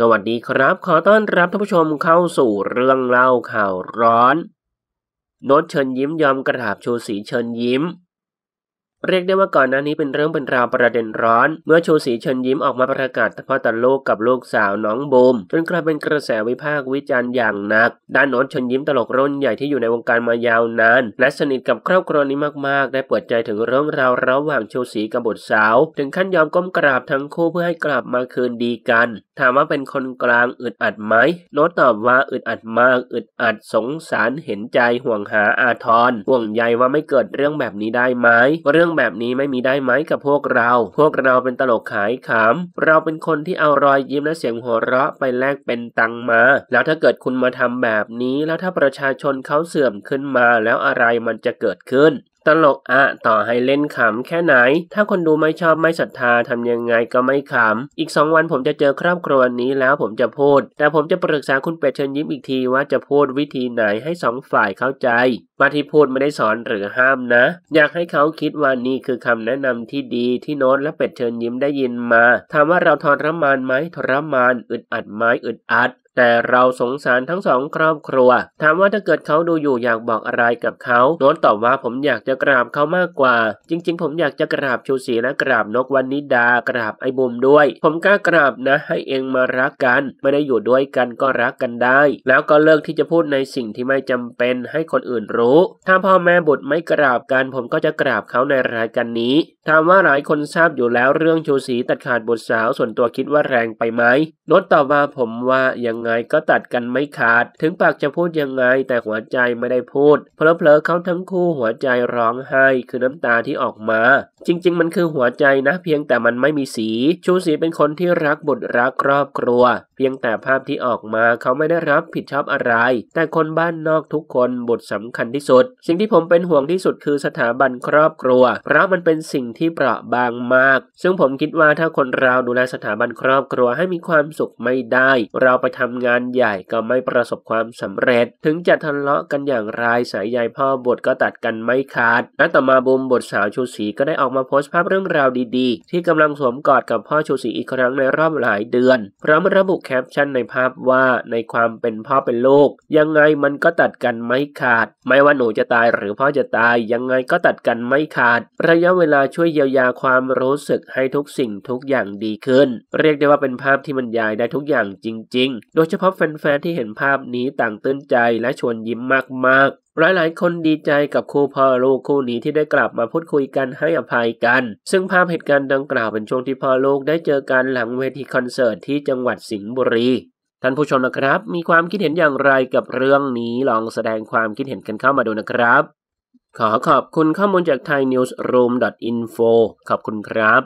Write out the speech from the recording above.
สวัสดีครับขอต้อนรับท่านผู้ชมเข้าสู่เรื่องเล่าข่าวร้อนโน้ตเชิญยิ้มยอมกระถาบชูสีเชิญยิ้ม เรียกได้ว่าก่อนหน้านี้เป็นเรื่องเป็นราวประเด็นร้อน เมื่อชูสีเชิญยิ้มออกมาประกาศพ่อตาลูกกับลูกสาวน้องบูมจนกลายเป็นกระแสวิพากษ์วิจารณ์อย่างหนัก ด้านโน้ตเชิญยิ้มตลกรุ่นใหญ่ที่อยู่ในวงการมายาวนานและสนิทกับครอบครัวนี้มากๆได้เปิดใจถึงเรื่องราวระหว่างชูสีกับบุตรสาว ถึงขั้นยอมก้มกราบทั้งคู่เพื่อให้กลับมาคืนดีกันถามว่าเป็นคนกลางอึดอัดไหม โน้ตตอบว่าอึดอัดมาก อึดอัดสงสารเห็นใจห่วงหาอาทร ห่วงใยว่าไม่เกิดเรื่องแบบนี้ได้ไหมเรื่องแบบนี้ไม่มีได้ไหมกับพวกเรา พวกเราเป็นตลกขายขำเราเป็นคนที่เอารอยยิ้มและเสียงหัวเราะไปแลกเป็นตังมา แล้วถ้าเกิดคุณมาทำแบบนี้ แล้วถ้าประชาชนเขาเสื่อมขึ้นมา แล้วอะไรมันจะเกิดขึ้นตลกอะต่อให้เล่นขำแค่ไหน ถ้าคนดูไม่ชอบไม่ศรัทธาทำยังไงก็ไม่ขำ อีกสองวันผมจะเจอครอบครัวนี้แล้วผมจะพูด แต่ผมจะปรึกษาคุณเป็ดเชิญยิ้มอีกทีว่าจะพูดวิธีไหนให้สองฝ่ายเข้าใจมาที่พูดไม่ได้สอนหรือห้ามนะ อยากให้เขาคิดว่านี่คือคำแนะนำที่ดีที่โน้ตและเป็ดเชิญยิ้มได้ยินมาถามว่าเราทรมานไหมทรมานอึดอัดไหมอึดอัดแต่เราสงสารทั้งสองครอบครัว ถามว่าถ้าเกิดเขาดูอยู่อยากบอกอะไรกับเขาโน้นตอบว่าผมอยากจะกราบเขามากกว่า จริง ๆ ผมอยากจะกราบชูศรีและกราบนกวันนิดากราบไอ้บุมด้วย ผมกล้ากราบนะให้เองมารักกัน ไม่ได้อยู่ด้วยกันก็รักกันได้ แล้วก็เลิกที่จะพูดในสิ่งที่ไม่จำเป็นให้คนอื่นรู้ ถ้าพ่อแม่บุตรไม่กราบกัน ผมก็จะกราบเขาในรายการนี้ถามว่าหลายคนทราบอยู่แล้วเรื่องชูสีตัดขาดบทสาวส่วนตัวคิดว่าแรงไปไหมนดต่อมว่าผมว่ายังไงก็ตัดกันไม่ขาด ถึงปากจะพูดยังไง แต่หัวใจไม่ได้พูด เพลอเพลเขาทั้งคู่หัวใจร้องไห้คือน้ำตาที่ออกมา จริงๆ มันคือหัวใจนะ เพียงแต่มันไม่มีสี ชูสีเป็นคนที่รักบุตรรักครอบครัว เพียงแต่ภาพที่ออกมาเขาไม่ได้รับผิดชอบอะไร แต่คนบ้านนอกทุกคนบทสำคัญที่สุด สิ่งที่ผมเป็นห่วงที่สุดคือสถาบันครอบครัว เพราะมันเป็นสิ่งที่เปราะบางมาก ซึ่งผมคิดว่าถ้าคนเราดูแลสถาบันครอบครัวให้มีความสุขไม่ได้ เราไปทำงานใหญ่ก็ไม่ประสบความสำเร็จ ถึงจะทะเลาะกันอย่างไรสายใยพ่อบทก็ตัดกันไม่ขาดและต่อมาบุมบทสาวชูศรีก็ได้ออกมาโพสต์ภาพเรื่องราวดีๆ ที่กำลังสวมกอดกับพ่อชูศรีอีกครั้งในรอบหลายเดือนพร้อมระบุแคปชั่นในภาพว่าในความเป็นพ่อเป็นลูก ยังไงมันก็ตัดกันไม่ขาด ไม่ว่าหนูจะตาย หรือพ่อจะตายยังไงก็ตัดกันไม่ขาด ระยะเวลาช่วยวยเยียวยาความรู้สึกให้ทุกสิ่งทุกอย่างดีขึ้น เรียกได้ว่าเป็นภาพที่บรรยายได้ทุกอย่างจริง ๆ โดยเฉพาะแฟนๆที่เห็นภาพนี้ต่างตื่นใจและชวนยิ้มมากๆ หลายๆ คนดีใจกับคู่พ่อลูกคู่นี้ที่ได้กลับมาพูดคุยกันให้อภัยกัน ซึ่งภาพเหตุการณ์ดังกล่าวเป็นช่วงที่พ่อลูกได้เจอกันหลังเวทีคอนเสิร์ตที่จังหวัดสิงห์บุรีท่านผู้ชมนะครับ มีความคิดเห็นอย่างไรกับเรื่องนี้ลองแสดงความคิดเห็นกันเข้ามาดูนะครับขอขอบคุณข้อมูลจากนิวส์ e w มดอทอ info ขอบคุณครับ